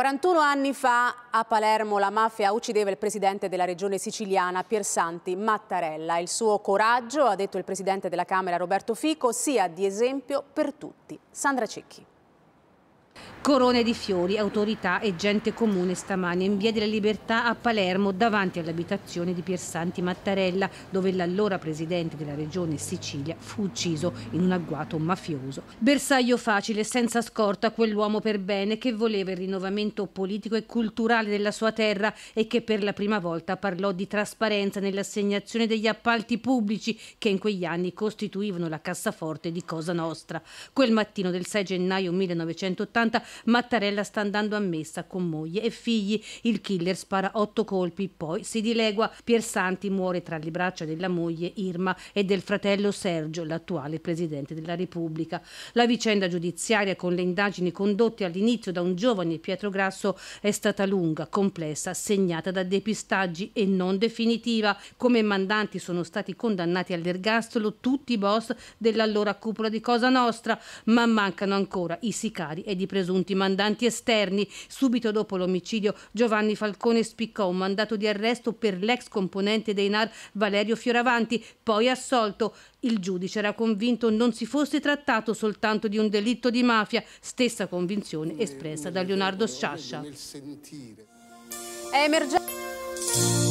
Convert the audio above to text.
41 anni fa a Palermo la mafia uccideva il presidente della regione siciliana Piersanti Mattarella. Il suo coraggio, ha detto il presidente della Camera Roberto Fico, sia di esempio per tutti. Sandra Cecchi corone di fiori, autorità e gente comune stamani in via della libertà a Palermo davanti all'abitazione di Piersanti Mattarella dove l'allora presidente della regione Sicilia fu ucciso in un agguato mafioso. Bersaglio facile, senza scorta, quell'uomo per bene che voleva il rinnovamento politico e culturale della sua terra e che per la prima volta parlò di trasparenza nell'assegnazione degli appalti pubblici che in quegli anni costituivano la cassaforte di Cosa Nostra. Quel mattino del 6 gennaio 1980 Mattarella sta andando a messa con moglie e figli. Il killer spara otto colpi, poi si dilegua. Piersanti muore tra le braccia della moglie Irma e del fratello Sergio, l'attuale presidente della Repubblica. La vicenda giudiziaria con le indagini condotte all'inizio da un giovane Pietro Grasso è stata lunga, complessa, segnata da depistaggi e non definitiva. Come mandanti sono stati condannati all'ergastolo tutti i boss dell'allora cupola di Cosa Nostra, ma mancano ancora i sicari ed i presunti presunti mandanti esterni. Subito dopo l'omicidio Giovanni Falcone spiccò un mandato di arresto per l'ex componente dei NAR Valerio Fioravanti, poi assolto. Il giudice era convinto non si fosse trattato soltanto di un delitto di mafia, stessa convinzione espressa da Leonardo Sciascia. È emergenza.